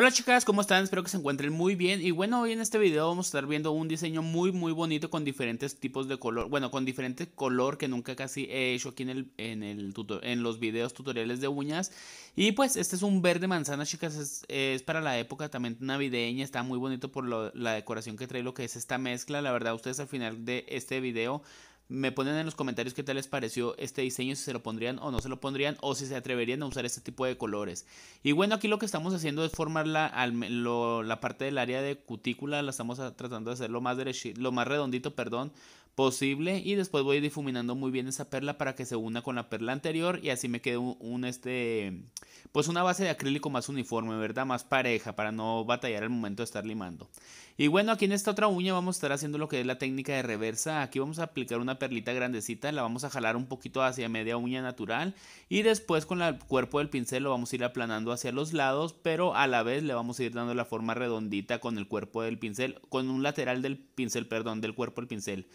Hola chicas, ¿cómo están? Espero que se encuentren muy bien y bueno, hoy en este video vamos a estar viendo un diseño muy muy bonito con diferentes tipos de color, bueno, con diferente color que nunca casi he hecho aquí en, el, en, el en los videos tutoriales de uñas y pues este es un verde manzana chicas, es, para la época también navideña, está muy bonito por la decoración que trae lo que es esta mezcla, la verdad ustedes al final de este video me ponen en los comentarios qué tal les pareció este diseño, si se lo pondrían o no se lo pondrían, o si se atreverían a usar este tipo de colores. Y bueno, aquí lo que estamos haciendo es formar la, la parte del área de cutícula, la estamos tratando de hacer lo más, lo más redondito perdón, posible. Y después voy difuminando muy bien esa perla para que se una con la perla anterior y así me quede un, este, pues una base de acrílico más uniforme, ¿verdad? Más pareja, para no batallar el momento de estar limando. Y bueno, aquí en esta otra uña vamos a estar haciendo lo que es la técnica de reversa. Aquí vamos a aplicar una perlita grandecita, la vamos a jalar un poquito hacia media uña natural y después con el cuerpo del pincel lo vamos a ir aplanando hacia los lados, pero a la vez le vamos a ir dando la forma redondita con el cuerpo del pincel, con un lateral del pincel, perdón, del cuerpo del pincel.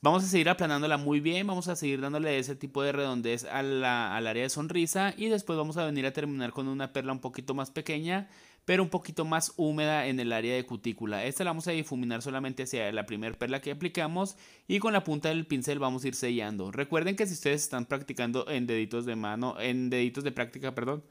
Vamos a seguir aplanándola muy bien, vamos a seguir dándole ese tipo de redondez al área de sonrisa y después vamos a venir a terminar con una perla un poquito más pequeña, pero un poquito más húmeda en el área de cutícula. Esta la vamos a difuminar solamente hacia la primera perla que aplicamos y con la punta del pincel vamos a ir sellando. Recuerden que si ustedes están practicando en deditos de mano, en deditos de práctica, perdón,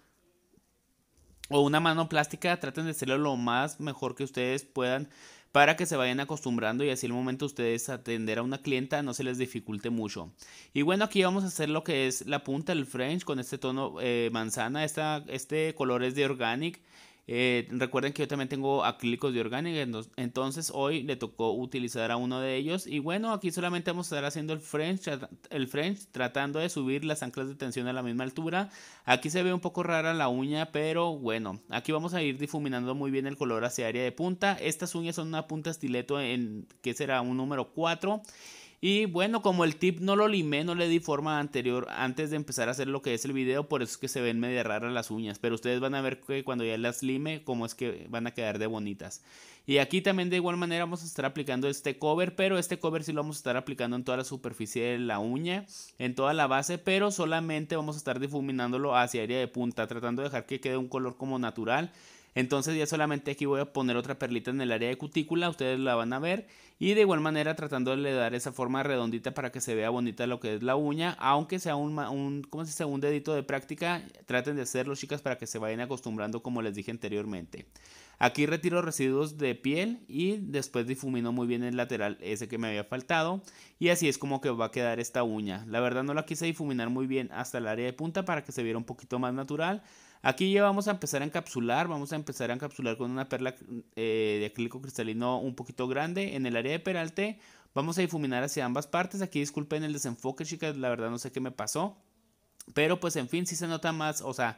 o una mano plástica, traten de hacerlo lo más mejor que ustedes puedan para que se vayan acostumbrando y así el momento de ustedes atender a una clienta no se les dificulte mucho. Y bueno, aquí vamos a hacer lo que es la punta del French con este tono eh, manzana. este color es de Organic eh, recuerden que yo también tengo acrílicos de orgánica, entonces hoy le tocó utilizar a uno de ellos. Y bueno, aquí solamente vamos a estar haciendo el French, el tratando de subir las anclas de tensión a la misma altura. Aquí se ve un poco rara la uña, pero bueno, aquí vamos a ir difuminando muy bien el color hacia área de punta. Estas uñas son una punta estileto en que será un número 4. Y bueno, como el tip no lo limé, no le di forma anterior antes de empezar a hacer lo que es el video, por eso es que se ven medio raras las uñas, pero ustedes van a ver que cuando ya las lime, como es que van a quedar de bonitas. Y aquí también de igual manera vamos a estar aplicando este cover, pero este cover sí lo vamos a estar aplicando en toda la superficie de la uña, en toda la base, pero solamente vamos a estar difuminándolo hacia área de punta, tratando de dejar que quede un color como natural. Entonces ya solamente aquí voy a poner otra perlita en el área de cutícula, ustedes la van a ver. Y de igual manera tratando de dar esa forma redondita para que se vea bonita lo que es la uña. Aunque sea un, un dedito de práctica, traten de hacerlo chicas para que se vayan acostumbrando como les dije anteriormente. Aquí retiro residuos de piel y después difumino muy bien el lateral ese que me había faltado. Y así es como que va a quedar esta uña. La verdad no la quise difuminar muy bien hasta el área de punta para que se viera un poquito más natural. Aquí ya vamos a empezar a encapsular, vamos a empezar a encapsular con una perla eh, de acrílico cristalino un poquito grande en el área de peralte. Vamos a difuminar hacia ambas partes. Aquí disculpen el desenfoque, chicas, la verdad no sé qué me pasó. Pero pues en fin, si se nota más, o sea,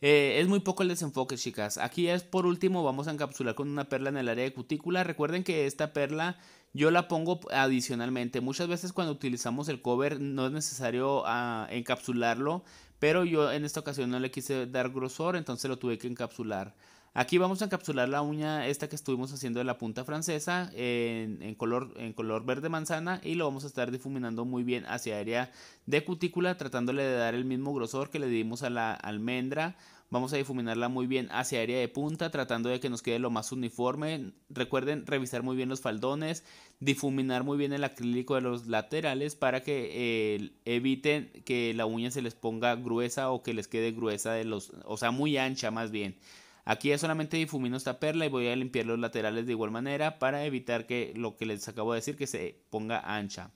eh, es muy poco el desenfoque, chicas. Aquí es por último, vamos a encapsular con una perla en el área de cutícula. Recuerden que esta perla yo la pongo adicionalmente. Muchas veces cuando utilizamos el cover no es necesario ah, encapsularlo pero yo en esta ocasión no le quise dar grosor, entonces lo tuve que encapsular Aquí vamos a encapsular la uña esta que estuvimos haciendo de la punta francesa en, color, en color verde manzana y lo vamos a estar difuminando muy bien hacia área de cutícula tratándole de dar el mismo grosor que le dimos a la almendra. Vamos a difuminarla muy bien hacia área de punta tratando de que nos quede lo más uniforme. Recuerden revisar muy bien los faldones, difuminar muy bien el acrílico de los laterales para que eh, eviten que la uña se les ponga gruesa o que les quede gruesa de los, o sea, muy ancha más bien. Aquí ya solamente difumino esta perla y voy a limpiar los laterales de igual manera para evitar que lo que les acabo de decir que se ponga ancha.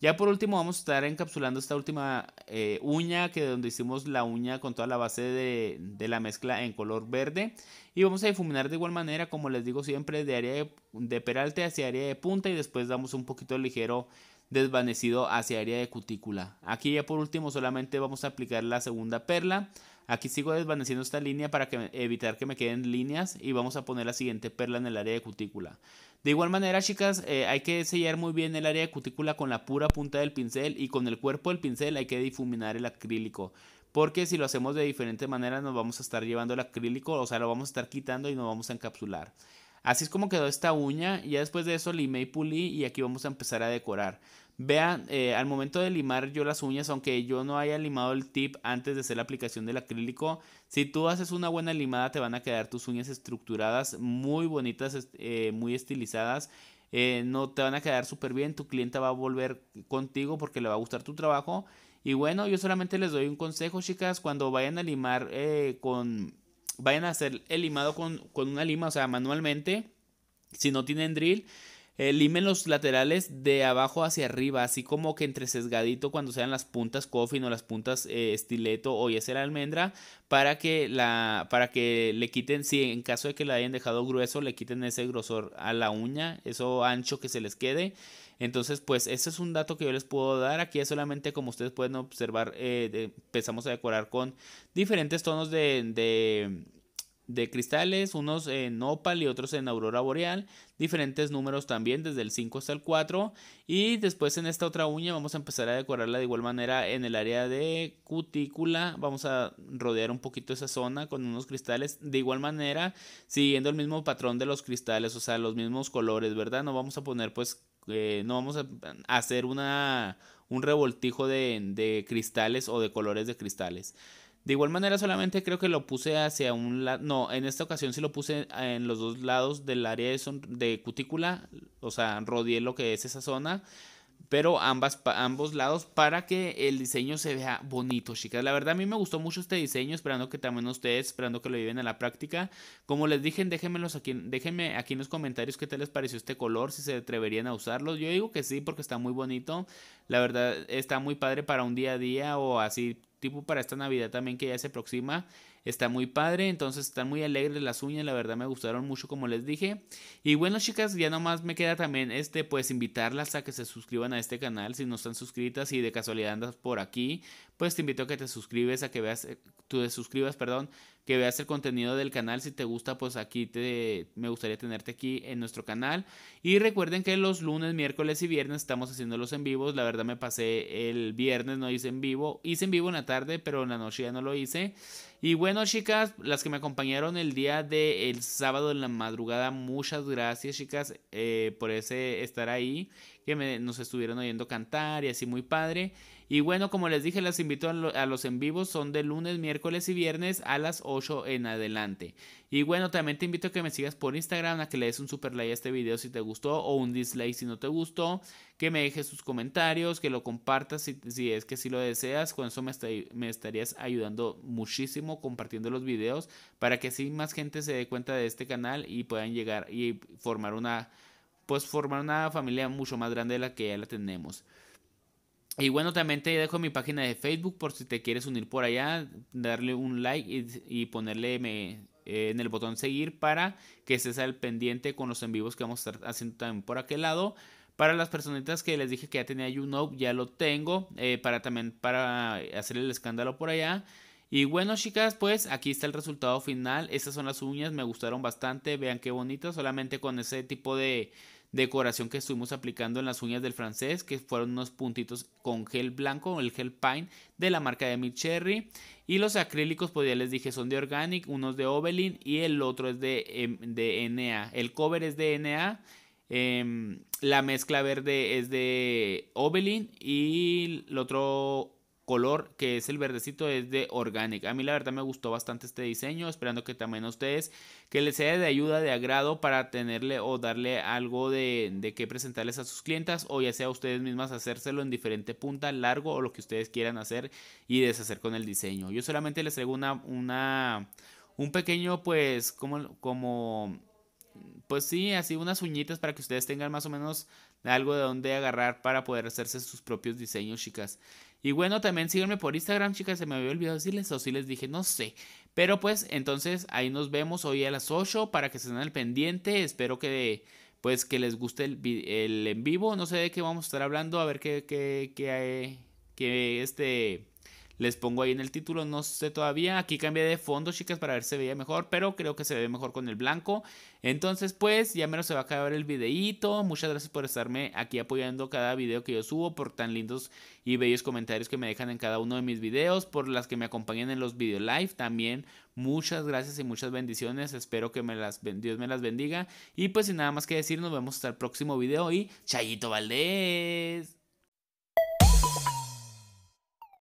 Ya por último vamos a estar encapsulando esta última eh, uña que donde hicimos la uña con toda la base de, la mezcla en color verde. Y vamos a difuminar de igual manera como les digo siempre de área de peralte hacia área de punta y después damos un poquito ligero desvanecido hacia área de cutícula. Aquí ya por último solamente vamos a aplicar la segunda perla Aquí sigo desvaneciendo esta línea para que, evitar que me queden líneas y vamos a poner la siguiente perla en el área de cutícula. De igual manera, chicas, eh, hay que sellar muy bien el área de cutícula con la pura punta del pincel y con el cuerpo del pincel hay que difuminar el acrílico. Porque si lo hacemos de diferente manera nos vamos a estar llevando el acrílico, o sea, lo vamos a estar quitando y nos vamos a encapsular. Así es como quedó esta uña, ya después de eso limé y pulí y aquí vamos a empezar a decorar. Vean, eh, al momento de limar yo las uñas, aunque yo no haya limado el tip antes de hacer la aplicación del acrílico, si tú haces una buena limada te van a quedar tus uñas estructuradas, muy bonitas, eh, muy estilizadas. Eh, no te van a quedar súper bien, tu clienta va a volver contigo porque le va a gustar tu trabajo. Y bueno, yo solamente les doy un consejo, chicas, cuando vayan a limar con... Vayan a hacer el limado con, con una lima, o sea, manualmente. Si no tienen drill, eh, limen los laterales de abajo hacia arriba, así como que entre sesgadito cuando sean las puntas coffin o las puntas estileto eh, o ya sea la almendra, para que, la, para que le quiten, si en caso de que la hayan dejado grueso, le quiten ese grosor a la uña, eso ancho que se les quede. Entonces, pues ese es un dato que yo les puedo dar. Aquí es solamente como ustedes pueden observar, eh, empezamos a decorar con diferentes tonos de de cristales, unos en Opal y otros en Aurora Boreal, diferentes números también, desde el 5 hasta el 4. Y después en esta otra uña vamos a empezar a decorarla de igual manera en el área de cutícula. Vamos a rodear un poquito esa zona con unos cristales de igual manera, siguiendo el mismo patrón de los cristales, o sea, los mismos colores, ¿verdad? No vamos a poner pues, eh, no vamos a hacer una, un revoltijo de, de cristales o de colores de cristales. De igual manera solamente creo que lo puse hacia un lado, no, en esta ocasión sí lo puse en los dos lados del área de, son de cutícula, o sea, rodeé lo que es esa zona pero ambos lados para que el diseño se vea bonito, chicas. La verdad a mí me gustó mucho este diseño, esperando que también ustedes, esperando que lo lleven a la práctica. Como les dije, déjenmelos aquí, déjenme aquí en los comentarios qué te les pareció este color, si se atreverían a usarlo. Yo digo que sí, porque está muy bonito. La verdad está muy padre para un día a día o así, tipo para esta Navidad también que ya se aproxima. Está muy padre, entonces están muy alegres las uñas, la verdad me gustaron mucho como les dije. Y bueno chicas, ya nomás me queda también este, pues invitarlas a que se suscriban a este canal si no están suscritas y de casualidad andas por aquí, pues te invito a que te suscribas, a que veas, eh, tú te suscribas, perdón que veas el contenido del canal. Si te gusta, pues aquí te, me gustaría tenerte aquí en nuestro canal. Y recuerden que los lunes, miércoles y viernes estamos haciendo los en vivos. La verdad me pasé el viernes, no hice en vivo. Hice en vivo en la tarde, pero en la noche ya no lo hice. Y bueno, chicas, las que me acompañaron el día del sábado en la madrugada, muchas gracias, chicas, eh, por ese estar ahí que nos estuvieron oyendo cantar y así muy padre. Y bueno, como les dije, las invito a, los en vivos, son de lunes, miércoles y viernes a las 8 en adelante. Y bueno, también te invito a que me sigas por Instagram, a que le des un super like a este video si te gustó o un dislike si no te gustó, que me dejes tus comentarios, que lo compartas si, es que si lo deseas, con eso me estarías ayudando muchísimo compartiendo los videos para que así más gente se dé cuenta de este canal y puedan llegar y formar una pues formar una familia mucho más grande de la que ya la tenemos. Y bueno, también te dejo mi página de Facebook por si te quieres unir por allá, darle un like y, ponerle eh, en el botón seguir para que estés al pendiente con los en vivos que vamos a estar haciendo también por aquel lado. Para las personitas que les dije que ya tenía YouNope, ya lo tengo, eh, para también para hacer el escándalo por allá. Y bueno, chicas, pues aquí está el resultado final. Estas son las uñas, me gustaron bastante. Vean qué bonitas, solamente con ese tipo de, decoración que estuvimos aplicando en las uñas del francés, que fueron unos puntitos con gel blanco, el gel Pine de la marca de Mi Cherry. Y los acrílicos, pues ya les dije, son de Organic, unos de Ovelin y el otro es de, em, de NA. El cover es de NA. Em, la mezcla verde es de Ovelin y el otro color que es el verdecito es de Organic. A mí la verdad me gustó bastante este diseño, esperando que también a ustedes que les sea de ayuda, de agrado para tenerle o darle algo de, de que presentarles a sus clientas o ya sea ustedes mismas hacérselo en diferente punta, largo o lo que ustedes quieran hacer y deshacer con el diseño. Yo solamente les traigo una, una un pequeño pues como, como pues sí, así unas uñitas para que ustedes tengan más o menos algo de donde agarrar para poder hacerse sus propios diseños, chicas. Y bueno, también síganme por Instagram, chicas, se me había olvidado decirles o si les dije, no sé. Pero pues entonces ahí nos vemos hoy a las 8 para que se den al pendiente. Espero que pues que les guste el, en vivo. No sé de qué vamos a estar hablando, a ver qué, qué, qué, qué este les pongo ahí en el título, no sé todavía. Aquí cambié de fondo, chicas, para ver si se veía mejor, pero creo que se ve mejor con el blanco. Entonces, pues, ya menos se va a acabar el videíto. Muchas gracias por estarme aquí apoyando cada video que yo subo, por tan lindos y bellos comentarios que me dejan en cada uno de mis videos, por las que me acompañan en los video live también. Muchas gracias y muchas bendiciones. Espero que me las, Dios me las bendiga. Y pues sin nada más que decir, nos vemos hasta el próximo video y Chayito Valdés.